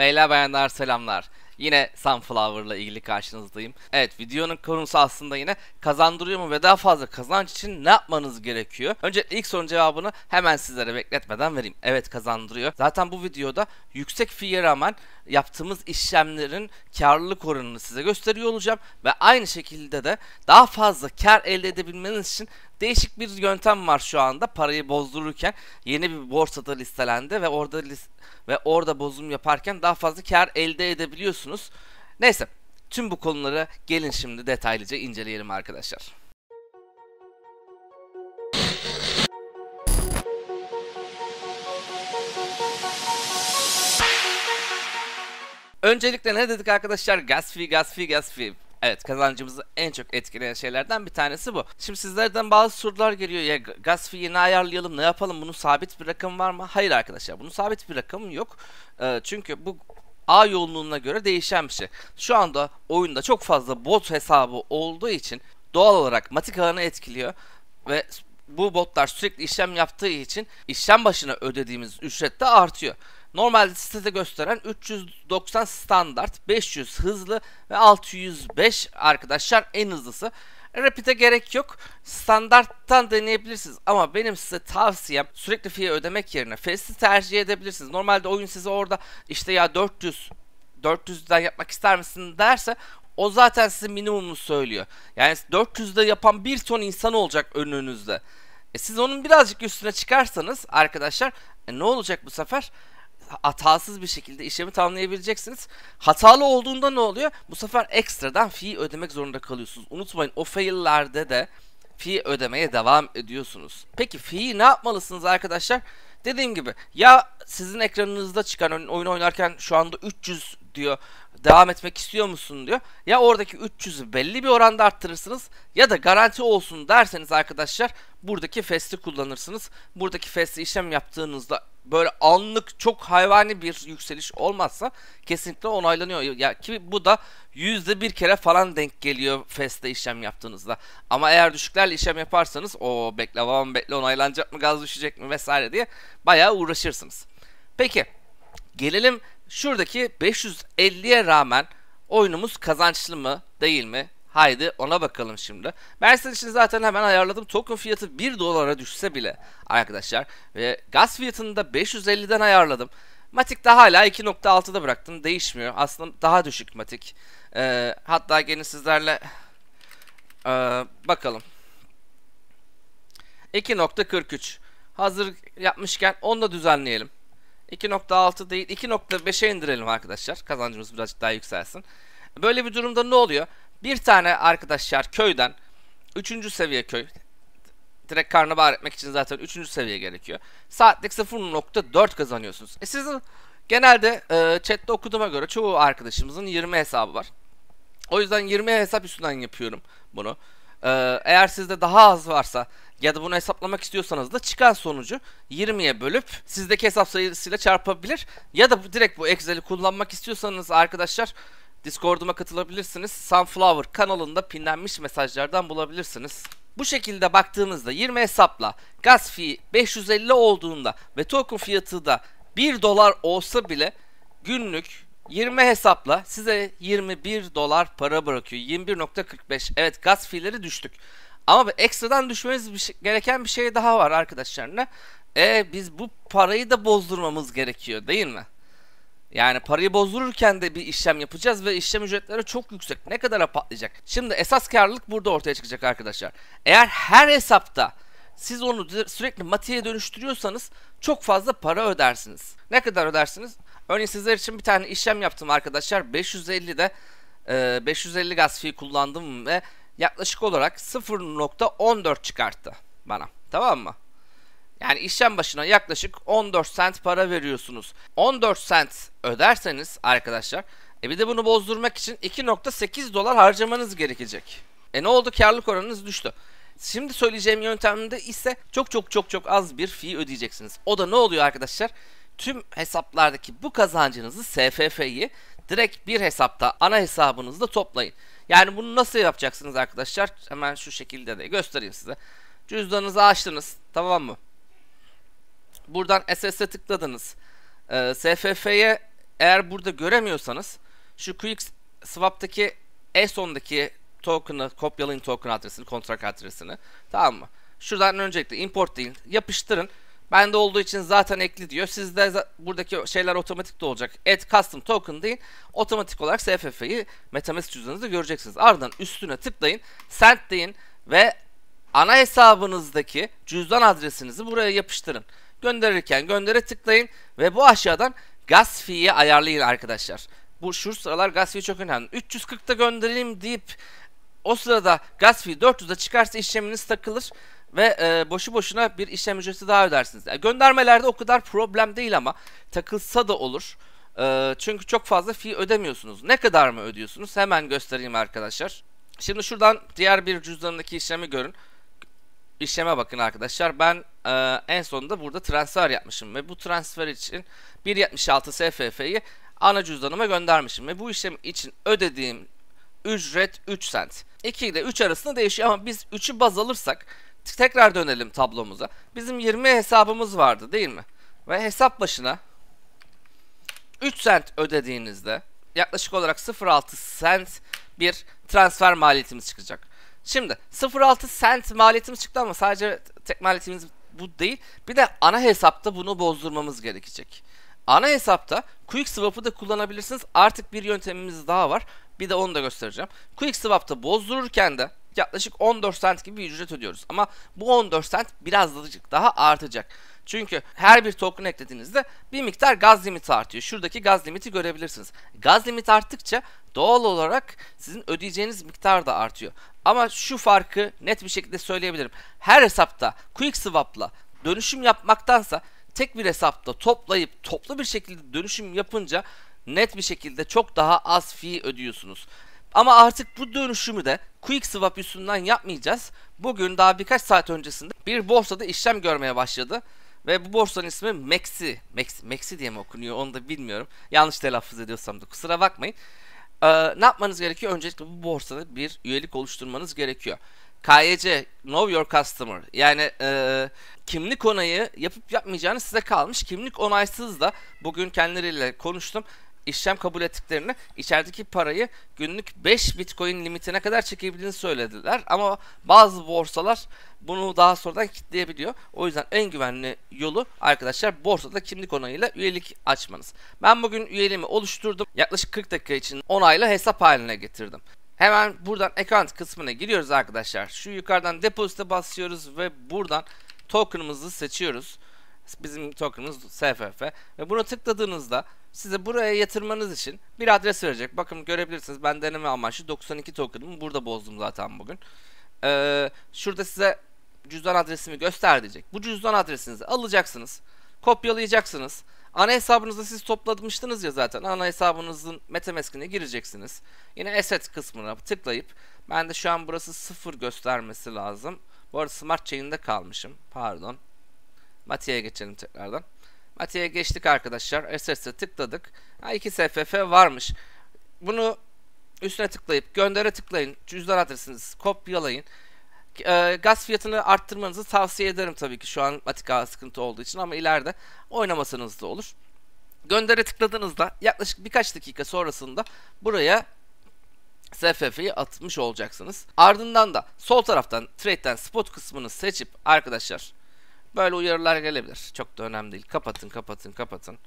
Beyler bayanlar selamlar. Yine Sunflower'la ilgili karşınızdayım. Evet videonun konusu aslında yine kazandırıyor mu ve daha fazla kazanç için ne yapmanız gerekiyor? Önce ilk sorunun cevabını hemen sizlere bekletmeden vereyim. Evet kazandırıyor. Zaten bu videoda yüksek fiye rağmen yaptığımız işlemlerin karlılık oranını size gösteriyor olacağım ve aynı şekilde de daha fazla kar elde edebilmeniz için değişik bir yöntem var şu anda parayı bozdururken yeni bir borsada listelendi ve orada list ve orada bozum yaparken daha fazla kar elde edebiliyorsunuz. Neyse tüm bu konuları gelin şimdi detaylıca inceleyelim arkadaşlar. Öncelikle ne dedik arkadaşlar? Gas fee, gas fee, gas fee. Evet kazancımızı en çok etkileyen şeylerden bir tanesi bu. Şimdi sizlerden bazı sorular geliyor ya gaz fiyi ne ayarlayalım ne yapalım bunun sabit bir rakam var mı? Hayır arkadaşlar bunun sabit bir rakamı yok. Ee, çünkü bu A yoğunluğuna göre değişen bir şey. Şu anda oyunda çok fazla bot hesabı olduğu için doğal olarak matik ağını etkiliyor ve bu botlar sürekli işlem yaptığı için işlem başına ödediğimiz ücret de artıyor. Normalde size gösteren 390 standart, 500 hızlı ve 605 arkadaşlar en hızlısı. Rapid'e gerek yok. Standarttan deneyebilirsiniz ama benim size tavsiyem sürekli fiye ödemek yerine Fast'i tercih edebilirsiniz. Normalde oyun size orada işte ya 400 400'den yapmak ister misin derse o zaten size minimumunu söylüyor. Yani 400'de yapan bir ton insan olacak önünüzde. E siz onun birazcık üstüne çıkarsanız arkadaşlar e ne olacak bu sefer? hatasız bir şekilde işlemi tamamlayabileceksiniz. Hatalı olduğunda ne oluyor? Bu sefer ekstradan fee ödemek zorunda kalıyorsunuz. Unutmayın o faillerde de fee ödemeye devam ediyorsunuz. Peki fee'yi ne yapmalısınız arkadaşlar? Dediğim gibi ya sizin ekranınızda çıkan oyun oynarken şu anda 300 diyor devam etmek istiyor musun diyor. Ya oradaki 300'ü belli bir oranda arttırırsınız ya da garanti olsun derseniz arkadaşlar buradaki festi kullanırsınız. Buradaki festi işlem yaptığınızda böyle anlık çok hayvani bir yükseliş olmazsa kesinlikle onaylanıyor. Ya ki bu da yüzde bir kere falan denk geliyor FES'te işlem yaptığınızda. Ama eğer düşüklerle işlem yaparsanız o bekle babam bekle onaylanacak mı gaz düşecek mi vesaire diye bayağı uğraşırsınız. Peki gelelim şuradaki 550'ye rağmen oyunumuz kazançlı mı değil mi? Haydi ona bakalım şimdi. Ben sizin için zaten hemen ayarladım. Token fiyatı 1 dolara düşse bile arkadaşlar. Ve gaz fiyatını da 550'den ayarladım. Matik de hala 2.6'da bıraktım. Değişmiyor. Aslında daha düşük Matik. Ee, hatta gene sizlerle ee, bakalım. 2.43 hazır yapmışken onu da düzenleyelim. 2.6 değil 2.5'e indirelim arkadaşlar. Kazancımız birazcık daha yükselsin. Böyle bir durumda ne oluyor? Bir tane arkadaşlar köyden 3. seviye köy direkt karnabahar etmek için zaten 3. seviye gerekiyor. Saatlik 0.4 kazanıyorsunuz. E sizin genelde e, chatte okuduğuma göre çoğu arkadaşımızın 20 hesabı var. O yüzden 20 hesap üstünden yapıyorum bunu. E, eğer sizde daha az varsa ya da bunu hesaplamak istiyorsanız da çıkan sonucu 20'ye bölüp sizdeki hesap sayısıyla çarpabilir. Ya da direkt bu Excel'i kullanmak istiyorsanız arkadaşlar Discord'uma katılabilirsiniz. Sunflower kanalında pinlenmiş mesajlardan bulabilirsiniz. Bu şekilde baktığınızda 20 hesapla gas fee 550 olduğunda ve token fiyatı da 1 dolar olsa bile günlük 20 hesapla size 21 dolar para bırakıyor. 21.45 evet gas fiilleri düştük. Ama ekstradan düşmeniz bir şey, gereken bir şey daha var arkadaşlar. Ne? E biz bu parayı da bozdurmamız gerekiyor değil mi? Yani parayı bozdururken de bir işlem yapacağız ve işlem ücretleri çok yüksek. Ne kadara patlayacak? Şimdi esas karlılık burada ortaya çıkacak arkadaşlar. Eğer her hesapta siz onu sürekli matiye dönüştürüyorsanız çok fazla para ödersiniz. Ne kadar ödersiniz? Örneğin sizler için bir tane işlem yaptım arkadaşlar. 550'de e, 550 gaz fee kullandım ve yaklaşık olarak 0.14 çıkarttı bana. Tamam mı? Yani işlem başına yaklaşık 14 sent para veriyorsunuz. 14 sent öderseniz arkadaşlar e bir de bunu bozdurmak için 2.8 dolar harcamanız gerekecek. E ne oldu karlılık oranınız düştü. Şimdi söyleyeceğim yöntemde ise çok çok çok çok az bir fee ödeyeceksiniz. O da ne oluyor arkadaşlar? Tüm hesaplardaki bu kazancınızı SFF'yi direkt bir hesapta ana hesabınızda toplayın. Yani bunu nasıl yapacaksınız arkadaşlar? Hemen şu şekilde de göstereyim size. Cüzdanınızı açtınız tamam mı? buradan SS'e tıkladınız. E, ee, SFF'ye eğer burada göremiyorsanız şu Quick Swap'taki SON'daki token'ı, kopyalayın token adresini, kontrak adresini. Tamam mı? Şuradan öncelikle import değil, yapıştırın. Bende olduğu için zaten ekli diyor. Sizde buradaki şeyler otomatik de olacak. Add custom token deyin. Otomatik olarak SFF'yi MetaMask cüzdanınızda göreceksiniz. Ardından üstüne tıklayın. Send deyin ve ana hesabınızdaki cüzdan adresinizi buraya yapıştırın gönderirken göndere tıklayın ve bu aşağıdan gaz fee'yi ayarlayın arkadaşlar. Bu şu sıralar gaz fee çok önemli. 340'ta göndereyim deyip o sırada gaz fee 400'e çıkarsa işleminiz takılır ve e, boşu boşuna bir işlem ücreti daha ödersiniz. Yani göndermelerde o kadar problem değil ama takılsa da olur. E, çünkü çok fazla fee ödemiyorsunuz. Ne kadar mı ödüyorsunuz? Hemen göstereyim arkadaşlar. Şimdi şuradan diğer bir cüzdanındaki işlemi görün işleme bakın arkadaşlar. Ben e, en sonunda burada transfer yapmışım ve bu transfer için 1.76 SFF'yi ana cüzdanıma göndermişim ve bu işlem için ödediğim ücret 3 cent. 2 ile 3 arasında değişiyor ama biz 3'ü baz alırsak tekrar dönelim tablomuza. Bizim 20 hesabımız vardı değil mi? Ve hesap başına 3 cent ödediğinizde yaklaşık olarak 0.6 cent bir transfer maliyetimiz çıkacak. Şimdi 0.6 cent maliyetimiz çıktı ama sadece tek maliyetimiz bu değil. Bir de ana hesapta bunu bozdurmamız gerekecek. Ana hesapta QuickSwap'ı da kullanabilirsiniz. Artık bir yöntemimiz daha var. Bir de onu da göstereceğim. QuickSwap'ta bozdururken de yaklaşık 14 cent gibi bir ücret ödüyoruz. Ama bu 14 cent birazcık daha artacak. Çünkü her bir token eklediğinizde bir miktar gaz limiti artıyor. Şuradaki gaz limiti görebilirsiniz. Gaz limiti arttıkça doğal olarak sizin ödeyeceğiniz miktar da artıyor. Ama şu farkı net bir şekilde söyleyebilirim. Her hesapta quick dönüşüm yapmaktansa tek bir hesapta toplayıp toplu bir şekilde dönüşüm yapınca net bir şekilde çok daha az fee ödüyorsunuz. Ama artık bu dönüşümü de Quick Swap üstünden yapmayacağız. Bugün daha birkaç saat öncesinde bir borsada işlem görmeye başladı. Ve bu borsanın ismi Maxi. Maxi, Maxi diye mi okunuyor onu da bilmiyorum. Yanlış telaffuz ediyorsam da kusura bakmayın. Ee, ne yapmanız gerekiyor? Öncelikle bu borsada bir üyelik oluşturmanız gerekiyor. KYC, Know Your Customer yani e, kimlik onayı yapıp yapmayacağını size kalmış. Kimlik onaysız da bugün kendileriyle konuştum işlem kabul ettiklerini içerideki parayı günlük 5 bitcoin limitine kadar çekebildiğini söylediler. Ama bazı borsalar bunu daha sonradan kitleyebiliyor. O yüzden en güvenli yolu arkadaşlar borsada kimlik onayıyla üyelik açmanız. Ben bugün üyeliğimi oluşturdum. Yaklaşık 40 dakika için onayla hesap haline getirdim. Hemen buradan account kısmına giriyoruz arkadaşlar. Şu yukarıdan depozite basıyoruz ve buradan token'ımızı seçiyoruz. Bizim token'ımız SFF ve bunu tıkladığınızda size buraya yatırmanız için bir adres verecek. Bakın görebilirsiniz ben deneme amaçlı 92 token'ımı burada bozdum zaten bugün. Ee, şurada size cüzdan adresimi göster diyecek. Bu cüzdan adresinizi alacaksınız, kopyalayacaksınız. Ana hesabınızda siz toplamıştınız ya zaten. Ana hesabınızın MetaMask'ine gireceksiniz. Yine asset kısmına tıklayıp ben de şu an burası sıfır göstermesi lazım. Bu arada Smart Chain'de kalmışım. Pardon. Mati'ye geçelim tekrardan. Mati'ye geçtik arkadaşlar. Assets'e tıkladık. Ha, 2 SFF varmış. Bunu üstüne tıklayıp göndere tıklayın. Cüzdan adresinizi kopyalayın. E, gaz fiyatını arttırmanızı tavsiye ederim tabii ki şu an Matika sıkıntı olduğu için ama ileride oynamasanız da olur. Göndere tıkladığınızda yaklaşık birkaç dakika sonrasında buraya SFF'yi atmış olacaksınız. Ardından da sol taraftan trade'den spot kısmını seçip arkadaşlar Böyle uyarılar gelebilir. Çok da önemli değil. Kapatın, kapatın, kapatın.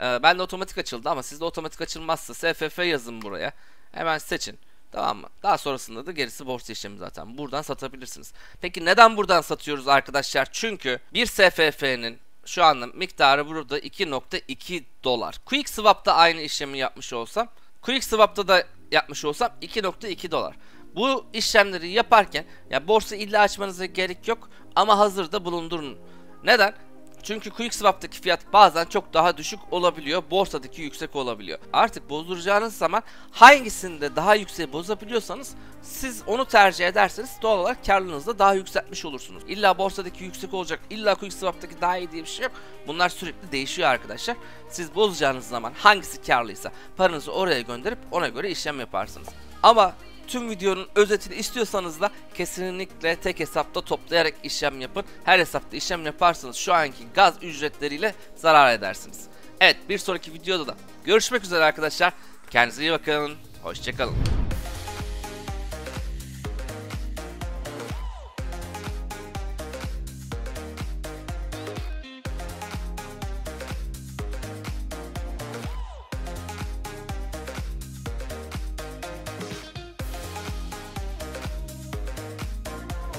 Ee, ben de otomatik açıldı ama sizde otomatik açılmazsa SFF yazın buraya. Hemen seçin. Tamam mı? Daha sonrasında da gerisi borsa işlemi zaten. Buradan satabilirsiniz. Peki neden buradan satıyoruz arkadaşlar? Çünkü bir SFF'nin şu anda miktarı burada 2.2 dolar. Quick Swap'ta aynı işlemi yapmış olsam, Quick Swap'ta da yapmış olsam 2.2 dolar. Bu işlemleri yaparken ya borsa illa açmanıza gerek yok ama hazırda bulundurun. Neden? Çünkü QuickSwap'taki fiyat bazen çok daha düşük olabiliyor. Borsadaki yüksek olabiliyor. Artık bozduracağınız zaman hangisinde daha yüksek bozabiliyorsanız siz onu tercih ederseniz doğal olarak karlılığınızı da daha yükseltmiş olursunuz. İlla borsadaki yüksek olacak, illa QuickSwap'taki daha iyi diye bir şey yok. Bunlar sürekli değişiyor arkadaşlar. Siz bozacağınız zaman hangisi karlıysa paranızı oraya gönderip ona göre işlem yaparsınız. Ama tüm videonun özetini istiyorsanız da kesinlikle tek hesapta toplayarak işlem yapın. Her hesapta işlem yaparsanız şu anki gaz ücretleriyle zarar edersiniz. Evet bir sonraki videoda da görüşmek üzere arkadaşlar. Kendinize iyi bakın. Hoşçakalın.